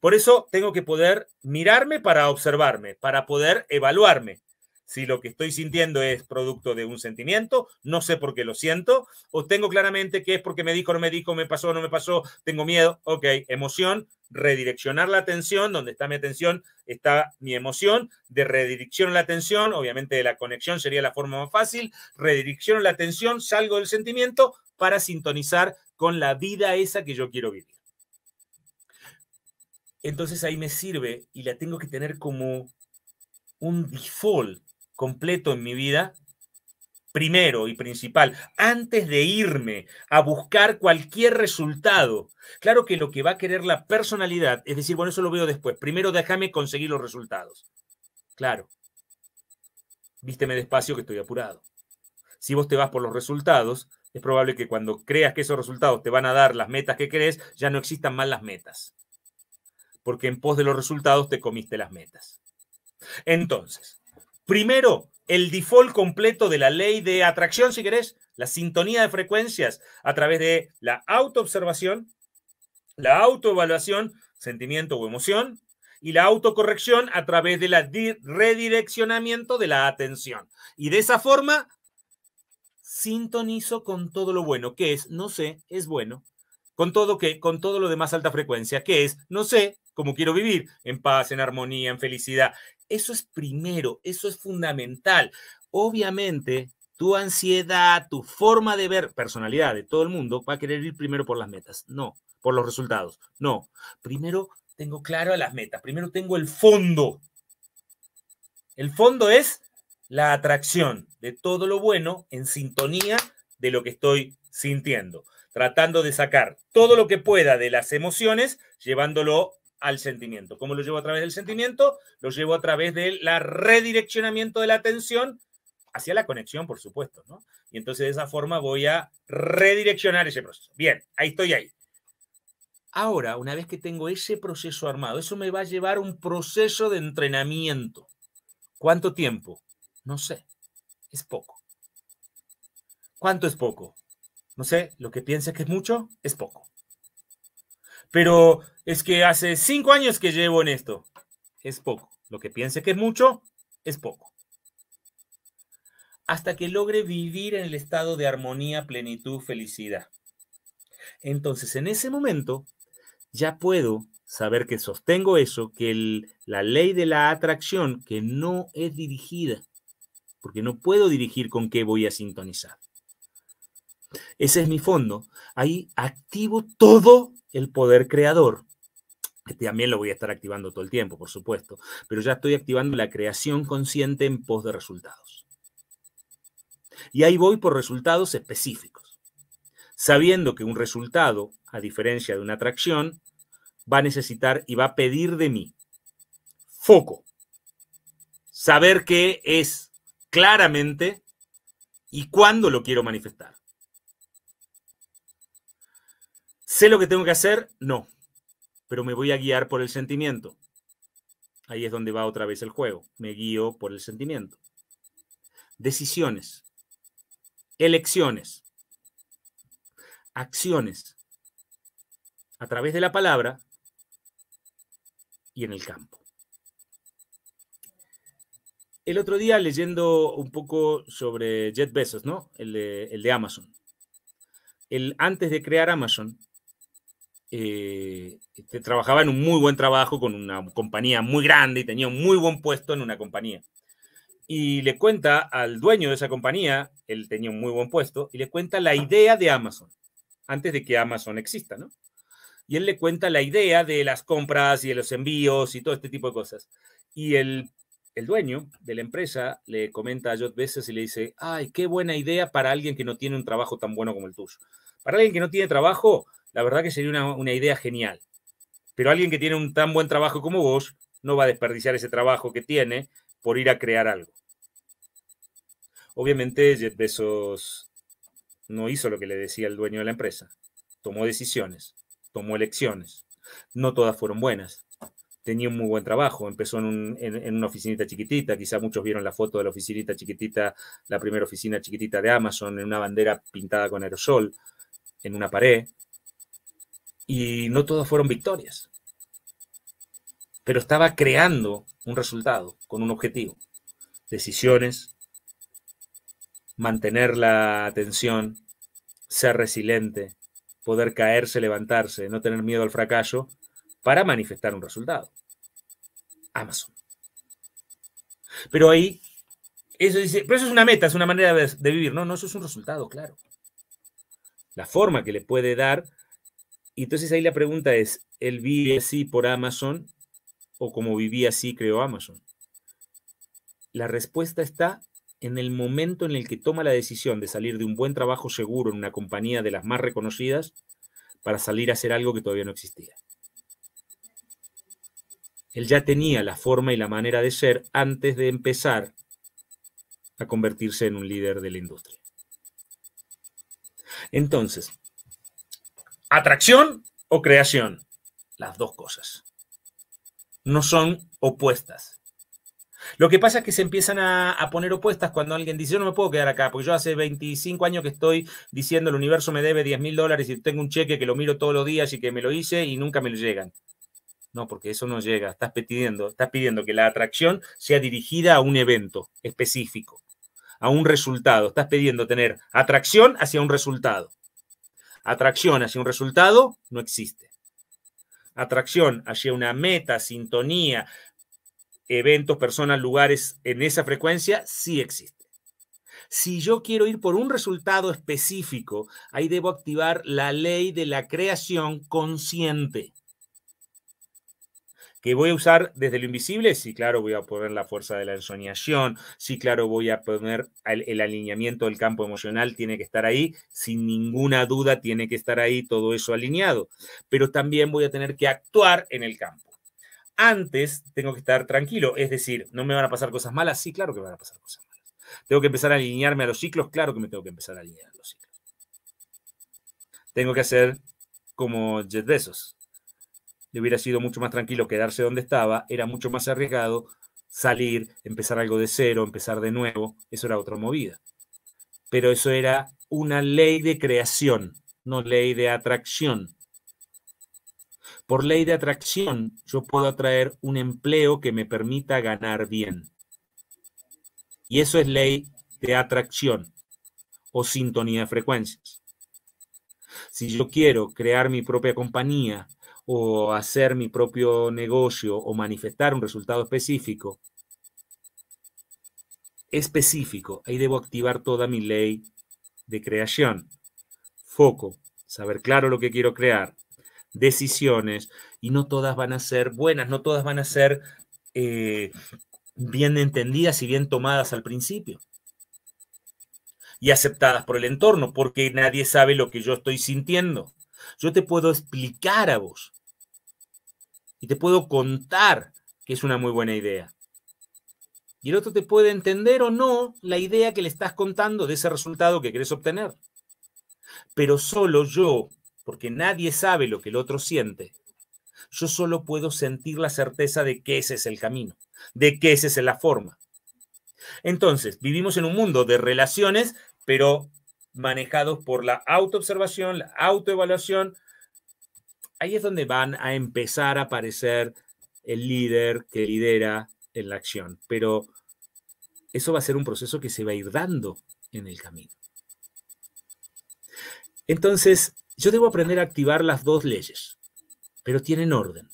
Por eso tengo que poder mirarme para observarme, para poder evaluarme si lo que estoy sintiendo es producto de un sentimiento, no sé por qué lo siento, o tengo claramente que es porque me dijo, no me dijo, me pasó, no me pasó, tengo miedo, ok, emoción, redireccionar la atención, donde está mi atención está mi emoción, de redirección la atención, obviamente de la conexión sería la forma más fácil, redirecciono la atención, salgo del sentimiento para sintonizar con la vida esa que yo quiero vivir. Entonces ahí me sirve y la tengo que tener como un default completo en mi vida, primero y principal, antes de irme a buscar cualquier resultado. Claro que lo que va a querer la personalidad es decir, bueno, eso lo veo después. Primero déjame conseguir los resultados. Claro. Vísteme despacio que estoy apurado. Si vos te vas por los resultados, es probable que cuando creas que esos resultados te van a dar las metas que crees, ya no existan más las metas. Porque en pos de los resultados te comiste las metas. Entonces, Primero, el default completo de la ley de atracción, si querés, la sintonía de frecuencias a través de la autoobservación, la autoevaluación, sentimiento o emoción, y la autocorrección a través del redireccionamiento de la atención. Y de esa forma, sintonizo con todo lo bueno, que es, no sé, es bueno. Con todo, que, con todo lo de más alta frecuencia, que es, no sé, cómo quiero vivir, en paz, en armonía, en felicidad. Eso es primero, eso es fundamental. Obviamente, tu ansiedad, tu forma de ver, personalidad de todo el mundo va a querer ir primero por las metas, no, por los resultados, no. Primero tengo claro las metas, primero tengo el fondo. El fondo es la atracción de todo lo bueno en sintonía de lo que estoy sintiendo, tratando de sacar todo lo que pueda de las emociones, llevándolo al sentimiento. ¿Cómo lo llevo a través del sentimiento? Lo llevo a través del redireccionamiento de la atención hacia la conexión, por supuesto, Y entonces de esa forma voy a redireccionar ese proceso. Bien, ahí estoy ahí. Ahora, una vez que tengo ese proceso armado, eso me va a llevar un proceso de entrenamiento. ¿Cuánto tiempo? No sé. Es poco. ¿Cuánto es poco? No sé, lo que piensa que es mucho es poco pero es que hace cinco años que llevo en esto. Es poco. Lo que piense que es mucho, es poco. Hasta que logre vivir en el estado de armonía, plenitud, felicidad. Entonces, en ese momento, ya puedo saber que sostengo eso, que la ley de la atracción, que no es dirigida, porque no puedo dirigir con qué voy a sintonizar. Ese es mi fondo. Ahí activo todo el poder creador. También lo voy a estar activando todo el tiempo, por supuesto, pero ya estoy activando la creación consciente en pos de resultados. Y ahí voy por resultados específicos, sabiendo que un resultado, a diferencia de una atracción, va a necesitar y va a pedir de mí foco, saber qué es claramente y cuándo lo quiero manifestar. ¿Sé lo que tengo que hacer? No, pero me voy a guiar por el sentimiento. Ahí es donde va otra vez el juego. Me guío por el sentimiento. Decisiones. Elecciones. Acciones. A través de la palabra y en el campo. El otro día leyendo un poco sobre Jet Bezos, ¿no? El de, el de Amazon. El, antes de crear Amazon, eh, este, trabajaba en un muy buen trabajo con una compañía muy grande y tenía un muy buen puesto en una compañía. Y le cuenta al dueño de esa compañía, él tenía un muy buen puesto, y le cuenta la idea de Amazon, antes de que Amazon exista, ¿no? Y él le cuenta la idea de las compras y de los envíos y todo este tipo de cosas. Y el, el dueño de la empresa le comenta a Jot veces y le dice, ay, qué buena idea para alguien que no tiene un trabajo tan bueno como el tuyo. Para alguien que no tiene trabajo, la verdad que sería una, idea genial. Pero alguien que tiene un tan buen trabajo como vos no va a desperdiciar ese trabajo que tiene por ir a crear algo. Obviamente, Jeff Bezos no hizo lo que le decía el dueño de la empresa. Tomó decisiones, tomó elecciones. No todas fueron buenas. Tenía un muy buen trabajo. Empezó en, en una oficinita chiquitita. Quizá muchos vieron la foto de la oficinita chiquitita, la primera oficina chiquitita de Amazon, en una bandera pintada con aerosol, en una pared y no todas fueron victorias. Pero estaba creando un resultado con un objetivo. Decisiones, mantener la atención, ser resiliente, poder caerse, levantarse, no tener miedo al fracaso para manifestar un resultado. Amazon. Pero ahí, eso dice, pero eso es una meta, es una manera de, de vivir. No, no, eso es un resultado, claro. La forma que le puede dar y entonces ahí la pregunta es, ¿él vive así por Amazon o como vivía así creó Amazon? La respuesta está en el momento en el que toma la decisión de salir de un buen trabajo seguro en una compañía de las más reconocidas para salir a hacer algo que todavía no existía. Él ya tenía la forma y la manera de ser antes de empezar a convertirse en un líder de la industria. Entonces, atracción o creación. Las dos cosas. No son opuestas. Lo que pasa es que se empiezan a, poner opuestas cuando alguien dice, yo no me puedo quedar acá, porque yo hace 25 años que estoy diciendo el universo me debe 10 mil dólares y tengo un cheque que lo miro todos los días y que me lo hice y nunca me lo llegan. No, porque eso no llega. Estás pidiendo, estás pidiendo que la atracción sea dirigida a un evento específico, a un resultado. Estás pidiendo tener atracción hacia un resultado. Atracción hacia un resultado no existe. Atracción hacia una meta, sintonía, eventos, personas, lugares en esa frecuencia sí existe. Si yo quiero ir por un resultado específico, ahí debo activar la ley de la creación consciente que voy a usar desde lo invisible, sí, claro, voy a poner la fuerza de la ensoñación, sí, claro, voy a poner el, alineamiento del campo emocional, tiene que estar ahí, sin ninguna duda tiene que estar ahí todo eso alineado, pero también voy a tener que actuar en el campo. Antes tengo que estar tranquilo, es decir, ¿no me van a pasar cosas malas? Sí, claro que van a pasar cosas malas. ¿Tengo que empezar a alinearme a los ciclos? Claro que me tengo que empezar a alinear a los ciclos. Tengo que hacer como Jet le hubiera sido mucho más tranquilo quedarse donde estaba, era mucho más arriesgado salir, empezar algo de cero, empezar de nuevo, eso era otra movida. Pero eso era una ley de creación, no ley de atracción. Por ley de atracción, yo puedo atraer un empleo que me permita ganar bien. Y eso es ley de atracción o sintonía de frecuencias. Si yo quiero crear mi propia compañía o hacer mi propio negocio o manifestar un resultado específico, específico, ahí debo activar toda mi ley de creación. Foco, saber claro lo que quiero crear, decisiones, y no todas van a ser buenas, no todas van a ser eh, bien entendidas y bien tomadas al principio y aceptadas por el entorno, porque nadie sabe lo que yo estoy sintiendo. Yo te puedo explicar a vos, y te puedo contar que es una muy buena idea. Y el otro te puede entender o no la idea que le estás contando de ese resultado que querés obtener. Pero solo yo, porque nadie sabe lo que el otro siente, yo solo puedo sentir la certeza de que ese es el camino, de que esa es la forma. Entonces, vivimos en un mundo de relaciones, pero manejados por la autoobservación, la autoevaluación, ahí es donde van a empezar a aparecer el líder que lidera en la acción. Pero eso va a ser un proceso que se va a ir dando en el camino. Entonces, yo debo aprender a activar las dos leyes, pero tienen orden.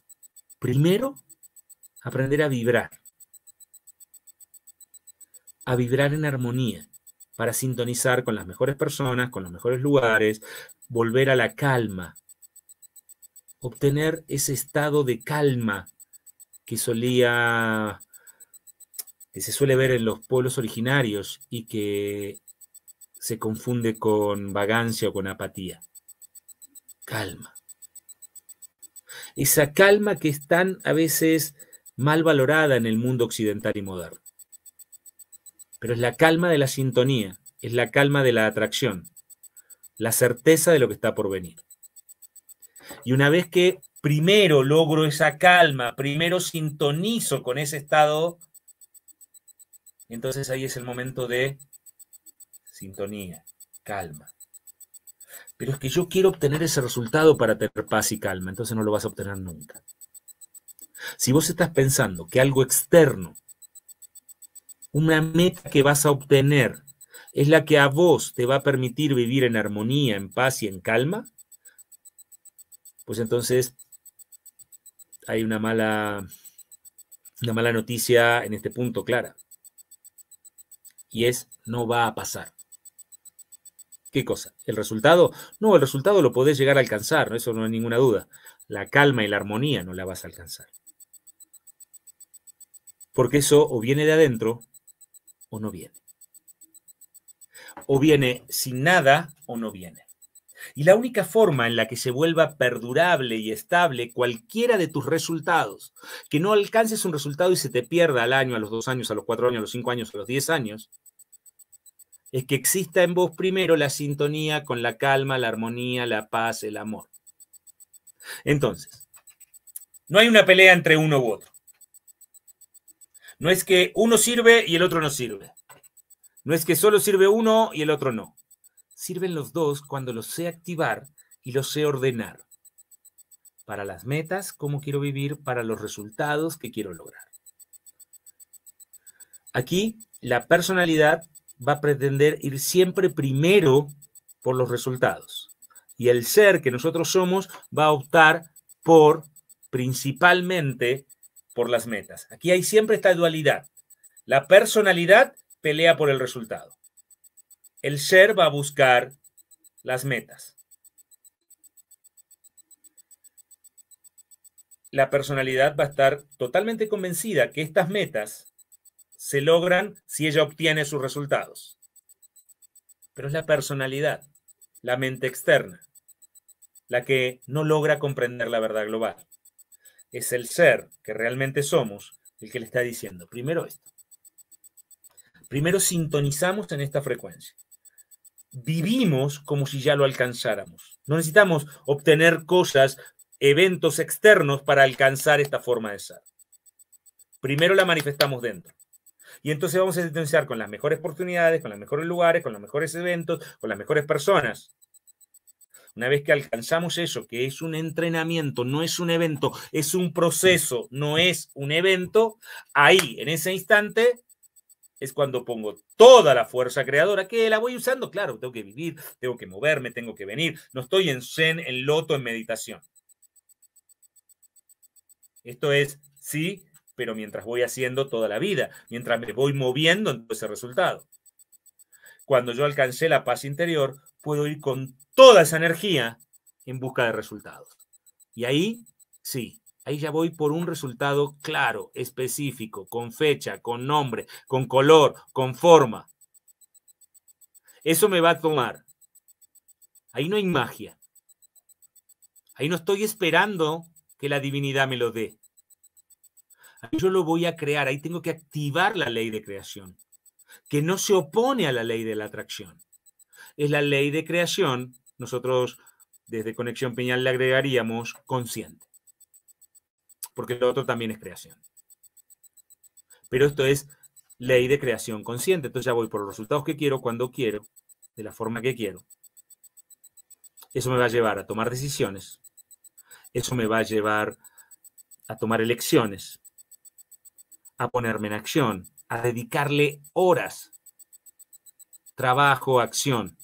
Primero, aprender a vibrar, a vibrar en armonía para sintonizar con las mejores personas, con los mejores lugares, volver a la calma, obtener ese estado de calma que solía, se suele ver en los pueblos originarios y que se confunde con vagancia o con apatía. Calma. Esa calma que es tan a veces mal valorada en el mundo occidental y moderno. Pero es la calma de la sintonía, es la calma de la atracción, la certeza de lo que está por venir. Y una vez que primero logro esa calma, primero sintonizo con ese estado, entonces ahí es el momento de sintonía, calma. Pero es que yo quiero obtener ese resultado para tener paz y calma, entonces no lo vas a obtener nunca. Si vos estás pensando que algo externo, una meta que vas a obtener, es la que a vos te va a permitir vivir en armonía, en paz y en calma, pues entonces hay una mala, una mala noticia en este punto clara. Y es, no va a pasar. ¿Qué cosa? ¿El resultado? No, el resultado lo podés llegar a alcanzar, eso no hay ninguna duda. La calma y la armonía no la vas a alcanzar. Porque eso o viene de adentro o no viene. O viene sin nada o no viene. Y la única forma en la que se vuelva perdurable y estable cualquiera de tus resultados, que no alcances un resultado y se te pierda al año, a los dos años, a los cuatro años, a los cinco años, a los diez años, es que exista en vos primero la sintonía con la calma, la armonía, la paz, el amor. Entonces, no hay una pelea entre uno u otro. No es que uno sirve y el otro no sirve. No es que solo sirve uno y el otro no sirven los dos cuando los sé activar y los sé ordenar. Para las metas, cómo quiero vivir, para los resultados que quiero lograr. Aquí la personalidad va a pretender ir siempre primero por los resultados. Y el ser que nosotros somos va a optar por principalmente por las metas. Aquí hay siempre esta dualidad. La personalidad pelea por el resultado. El ser va a buscar las metas. La personalidad va a estar totalmente convencida que estas metas se logran si ella obtiene sus resultados. Pero es la personalidad, la mente externa, la que no logra comprender la verdad global. Es el ser que realmente somos el que le está diciendo, primero esto. Primero sintonizamos en esta frecuencia vivimos como si ya lo alcanzáramos. No necesitamos obtener cosas, eventos externos para alcanzar esta forma de ser. Primero la manifestamos dentro. Y entonces vamos a sentenciar con las mejores oportunidades, con los mejores lugares, con los mejores eventos, con las mejores personas. Una vez que alcanzamos eso, que es un entrenamiento, no es un evento, es un proceso, no es un evento, ahí, en ese instante, es cuando pongo toda la fuerza creadora, que la voy usando, claro, tengo que vivir, tengo que moverme, tengo que venir, no estoy en zen, en loto, en meditación. Esto es sí, pero mientras voy haciendo toda la vida, mientras me voy moviendo, entonces ese resultado. Cuando yo alcancé la paz interior, puedo ir con toda esa energía en busca de resultados. Y ahí sí, Ahí ya voy por un resultado claro, específico, con fecha, con nombre, con color, con forma. Eso me va a tomar. Ahí no hay magia. Ahí no estoy esperando que la divinidad me lo dé. Ahí yo lo voy a crear. Ahí tengo que activar la ley de creación, que no se opone a la ley de la atracción. Es la ley de creación. Nosotros desde Conexión Peñal le agregaríamos consciente porque lo otro también es creación. Pero esto es ley de creación consciente. Entonces ya voy por los resultados que quiero, cuando quiero, de la forma que quiero. Eso me va a llevar a tomar decisiones. Eso me va a llevar a tomar elecciones, a ponerme en acción, a dedicarle horas. Trabajo, acción.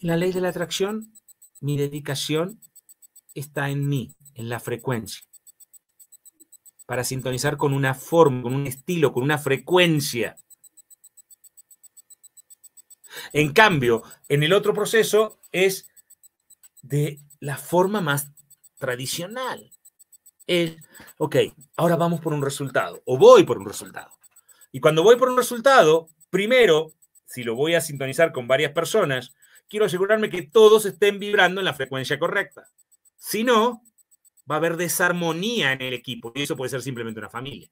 la ley de la atracción, mi dedicación está en mí, en la frecuencia. Para sintonizar con una forma, con un estilo, con una frecuencia. En cambio, en el otro proceso es de la forma más tradicional. Es, ok, ahora vamos por un resultado, o voy por un resultado. Y cuando voy por un resultado, primero, si lo voy a sintonizar con varias personas, quiero asegurarme que todos estén vibrando en la frecuencia correcta. Si no, va a haber desarmonía en el equipo y eso puede ser simplemente una familia.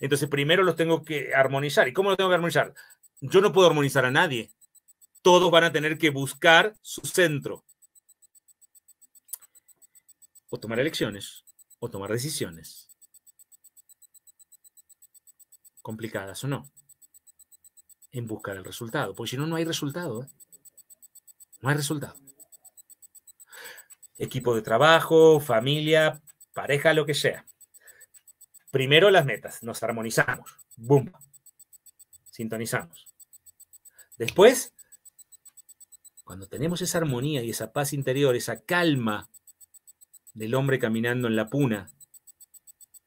Entonces, primero los tengo que armonizar. ¿Y cómo los tengo que armonizar? Yo no puedo armonizar a nadie. Todos van a tener que buscar su centro. O tomar elecciones, o tomar decisiones. Complicadas o no. En buscar el resultado. Porque si no, no hay resultado. ¿eh? No hay resultado equipo de trabajo, familia, pareja, lo que sea. Primero las metas, nos armonizamos, boom, sintonizamos. Después, cuando tenemos esa armonía y esa paz interior, esa calma del hombre caminando en la puna,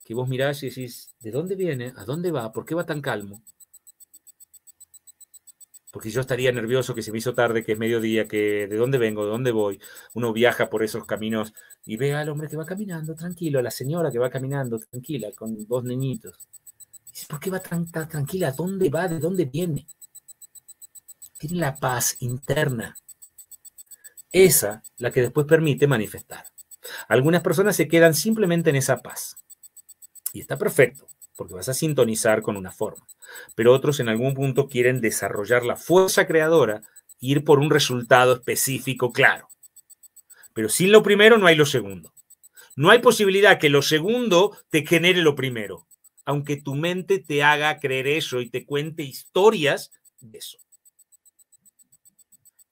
que vos mirás y decís, ¿de dónde viene? ¿A dónde va? ¿Por qué va tan calmo? porque yo estaría nervioso que se me hizo tarde, que es mediodía, que de dónde vengo, de dónde voy. Uno viaja por esos caminos y ve al hombre que va caminando tranquilo, a la señora que va caminando tranquila, con dos niñitos. Dice, ¿por qué va tan, tranquila? dónde va? ¿De dónde viene? Tiene la paz interna. Esa, la que después permite manifestar. Algunas personas se quedan simplemente en esa paz. Y está perfecto porque vas a sintonizar con una forma. Pero otros en algún punto quieren desarrollar la fuerza creadora, ir por un resultado específico claro. Pero sin lo primero no hay lo segundo. No hay posibilidad que lo segundo te genere lo primero, aunque tu mente te haga creer eso y te cuente historias de eso.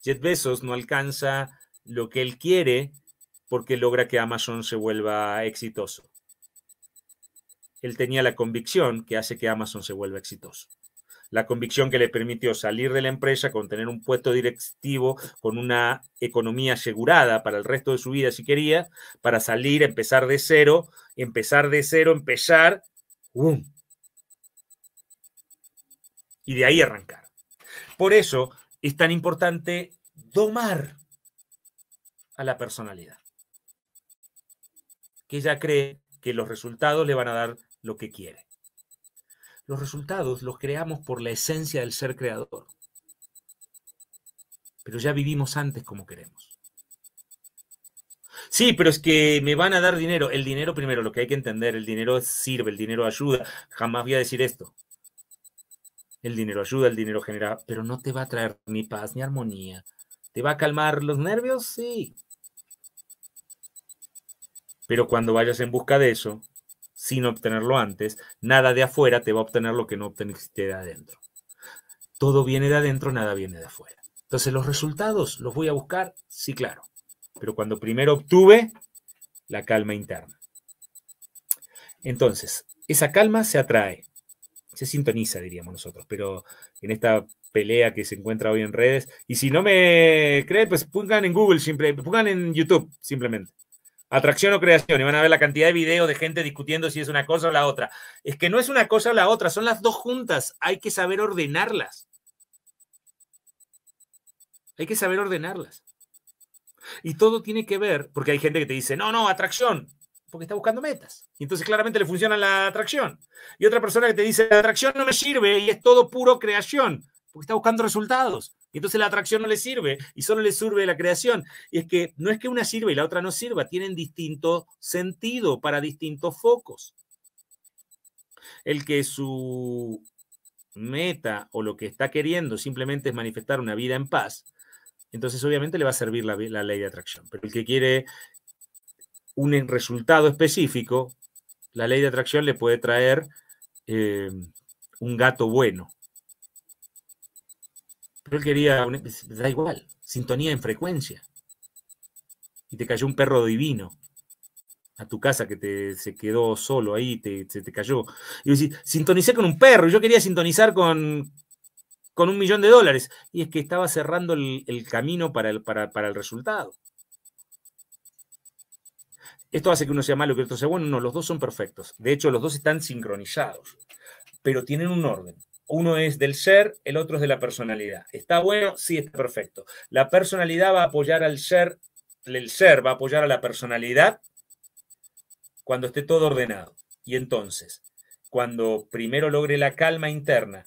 Jet Bezos no alcanza lo que él quiere porque logra que Amazon se vuelva exitoso él tenía la convicción que hace que Amazon se vuelva exitoso. La convicción que le permitió salir de la empresa con tener un puesto directivo, con una economía asegurada para el resto de su vida si quería, para salir, empezar de cero, empezar de cero, empezar, ¡um! y de ahí arrancar. Por eso es tan importante domar a la personalidad, que ella cree que los resultados le van a dar lo que quiere. Los resultados los creamos por la esencia del ser creador, pero ya vivimos antes como queremos. Sí, pero es que me van a dar dinero. El dinero primero, lo que hay que entender, el dinero sirve, el dinero ayuda. Jamás voy a decir esto. El dinero ayuda, el dinero genera, pero no te va a traer ni paz ni armonía. ¿Te va a calmar los nervios? Sí. Pero cuando vayas en busca de eso, sin obtenerlo antes, nada de afuera te va a obtener lo que no obteniste de adentro. Todo viene de adentro, nada viene de afuera. Entonces los resultados los voy a buscar, sí, claro, pero cuando primero obtuve la calma interna. Entonces, esa calma se atrae, se sintoniza, diríamos nosotros, pero en esta pelea que se encuentra hoy en redes, y si no me creen, pues pongan en Google, pongan en YouTube simplemente. Atracción o creación. Y van a ver la cantidad de videos de gente discutiendo si es una cosa o la otra. Es que no es una cosa o la otra, son las dos juntas. Hay que saber ordenarlas. Hay que saber ordenarlas. Y todo tiene que ver, porque hay gente que te dice, no, no, atracción, porque está buscando metas. Y entonces claramente le funciona la atracción. Y otra persona que te dice, la atracción no me sirve y es todo puro creación porque está buscando resultados. Y entonces la atracción no le sirve y solo le sirve la creación. Y es que no es que una sirva y la otra no sirva, tienen distinto sentido para distintos focos. El que su meta o lo que está queriendo simplemente es manifestar una vida en paz, entonces obviamente le va a servir la, ley de atracción. Pero el que quiere un resultado específico, la ley de atracción le puede traer eh, un gato bueno pero él quería, da igual, sintonía en frecuencia. Y te cayó un perro divino a tu casa que te, se quedó solo ahí, te, se te cayó. Y decís, sintonicé con un perro, yo quería sintonizar con, con un millón de dólares. Y es que estaba cerrando el, camino para el, para, para el resultado. Esto hace que uno sea malo y que otro sea bueno. No, los dos son perfectos. De hecho, los dos están sincronizados, pero tienen un orden. Uno es del ser, el otro es de la personalidad. ¿Está bueno? Sí, está perfecto. La personalidad va a apoyar al ser, el ser va a apoyar a la personalidad cuando esté todo ordenado. Y entonces, cuando primero logre la calma interna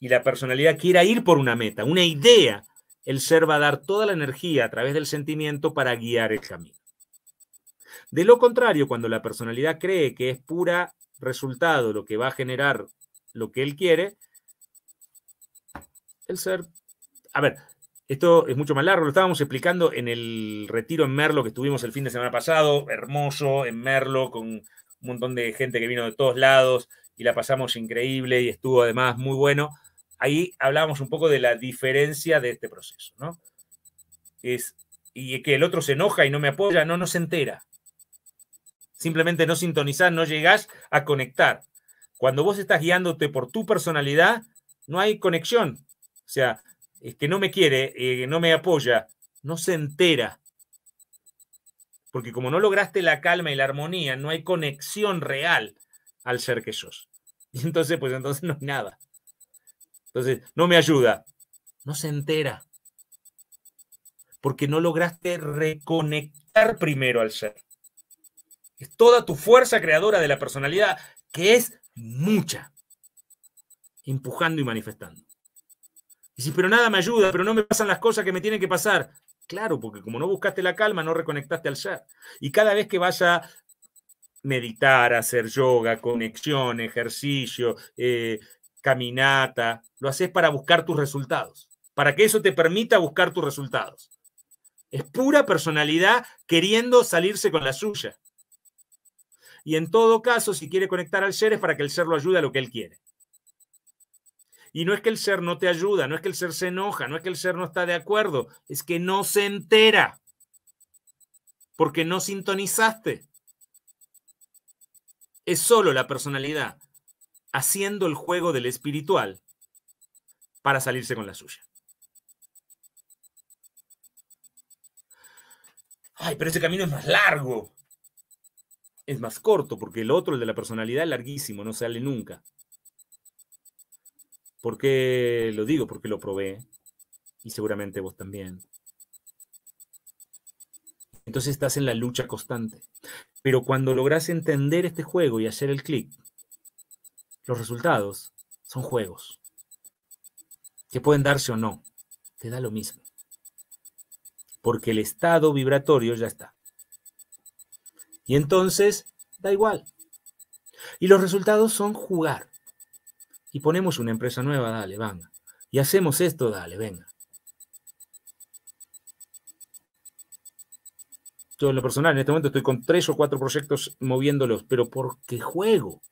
y la personalidad quiera ir por una meta, una idea, el ser va a dar toda la energía a través del sentimiento para guiar el camino. De lo contrario, cuando la personalidad cree que es pura resultado lo que va a generar lo que él quiere, el ser... A ver, esto es mucho más largo, lo estábamos explicando en el retiro en Merlo que estuvimos el fin de semana pasado, hermoso en Merlo, con un montón de gente que vino de todos lados y la pasamos increíble y estuvo además muy bueno. Ahí hablábamos un poco de la diferencia de este proceso, ¿no? Es, y que el otro se enoja y no me apoya, no, nos entera. Simplemente no sintonizás, no llegás a conectar. Cuando vos estás guiándote por tu personalidad, no hay conexión. O sea, es que no me quiere, no me apoya, no se entera. Porque como no lograste la calma y la armonía, no hay conexión real al ser que sos. Y entonces, pues entonces no hay nada. Entonces, no me ayuda, no se entera. Porque no lograste reconectar primero al ser. Es toda tu fuerza creadora de la personalidad, que es mucha, empujando y manifestando. Y si, pero nada me ayuda, pero no me pasan las cosas que me tienen que pasar. Claro, porque como no buscaste la calma, no reconectaste al ser. Y cada vez que vaya a meditar, hacer yoga, conexión, ejercicio, eh, caminata, lo haces para buscar tus resultados, para que eso te permita buscar tus resultados. Es pura personalidad queriendo salirse con la suya. Y en todo caso, si quiere conectar al ser, es para que el ser lo ayude a lo que él quiere. Y no es que el ser no te ayuda, no es que el ser se enoja, no es que el ser no está de acuerdo, es que no se entera. Porque no sintonizaste. Es solo la personalidad haciendo el juego del espiritual para salirse con la suya. Ay, pero ese camino es más largo es más corto, porque el otro, el de la personalidad, es larguísimo, no sale nunca. ¿Por qué lo digo? Porque lo probé y seguramente vos también. Entonces estás en la lucha constante. Pero cuando logras entender este juego y hacer el clic, los resultados son juegos que pueden darse o no. Te da lo mismo. Porque el estado vibratorio ya está. Y entonces, da igual. Y los resultados son jugar. Y ponemos una empresa nueva, dale, venga. Y hacemos esto, dale, venga. Yo en lo personal, en este momento estoy con tres o cuatro proyectos moviéndolos, pero porque juego.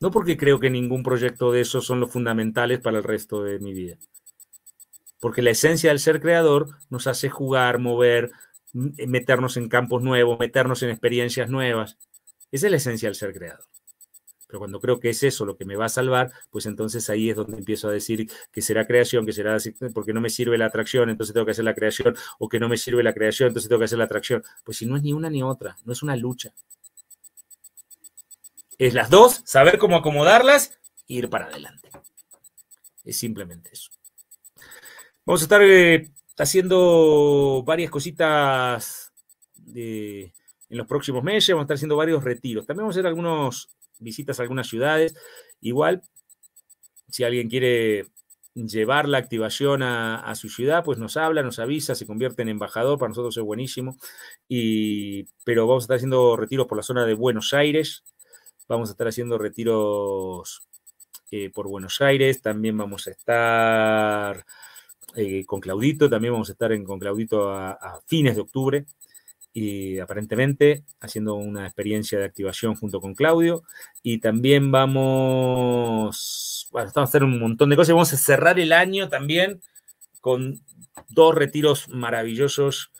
No porque creo que ningún proyecto de esos son los fundamentales para el resto de mi vida. Porque la esencia del ser creador nos hace jugar, mover, eh, meternos en campos nuevos, meternos en experiencias nuevas. Esa es la esencia del ser creador. Pero cuando creo que es eso lo que me va a salvar, pues entonces ahí es donde empiezo a decir que será creación, que será eh, porque no me sirve la atracción, entonces tengo que hacer la creación, o que no me sirve la creación, entonces tengo que hacer la atracción. Pues si no es ni una ni otra, no es una lucha. Es las dos, saber cómo acomodarlas e ir para adelante. Es simplemente eso. Vamos a estar eh, está haciendo varias cositas en los próximos meses, vamos a estar haciendo varios retiros. También vamos a hacer algunas visitas a algunas ciudades. Igual, si alguien quiere llevar la activación a, su ciudad, pues nos habla, nos avisa, se convierte en embajador, para nosotros es buenísimo. pero vamos a estar haciendo retiros por la zona de Buenos Aires, vamos a estar haciendo retiros eh, por Buenos Aires, también vamos a estar eh, con Claudito, también vamos a estar en, con Claudito a, fines de octubre y aparentemente haciendo una experiencia de activación junto con Claudio y también vamos, bueno, a hacer un montón de cosas vamos a cerrar el año también con dos retiros maravillosos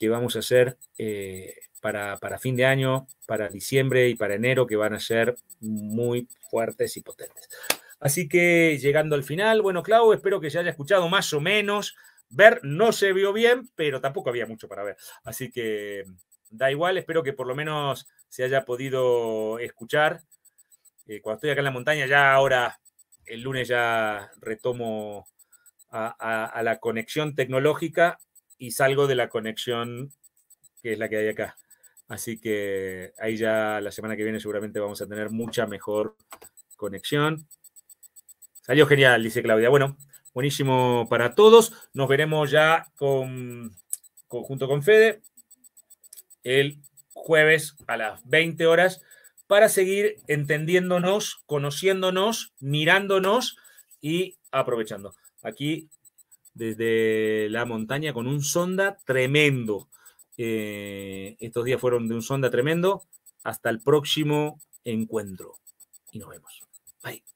que vamos a hacer eh, para fin de año, para diciembre y para enero, que van a ser muy fuertes y potentes. Así que llegando al final, bueno, Clau, espero que se haya escuchado más o menos. Ver no se vio bien, pero tampoco había mucho para ver. Así que da igual, espero que por lo menos se haya podido escuchar. Eh, cuando estoy acá en la montaña, ya ahora el lunes ya retomo a la conexión tecnológica y salgo de la conexión que es la que hay acá. Así que ahí ya la semana que viene seguramente vamos a tener mucha mejor conexión. Salió genial, dice Claudia. Bueno, buenísimo para todos. Nos veremos ya con, junto con Fede el jueves a las 20 horas para seguir entendiéndonos, conociéndonos, mirándonos y aprovechando. Aquí desde la montaña con un sonda tremendo. Eh, estos días fueron de un sonda tremendo. Hasta el próximo encuentro. Y nos vemos. Bye.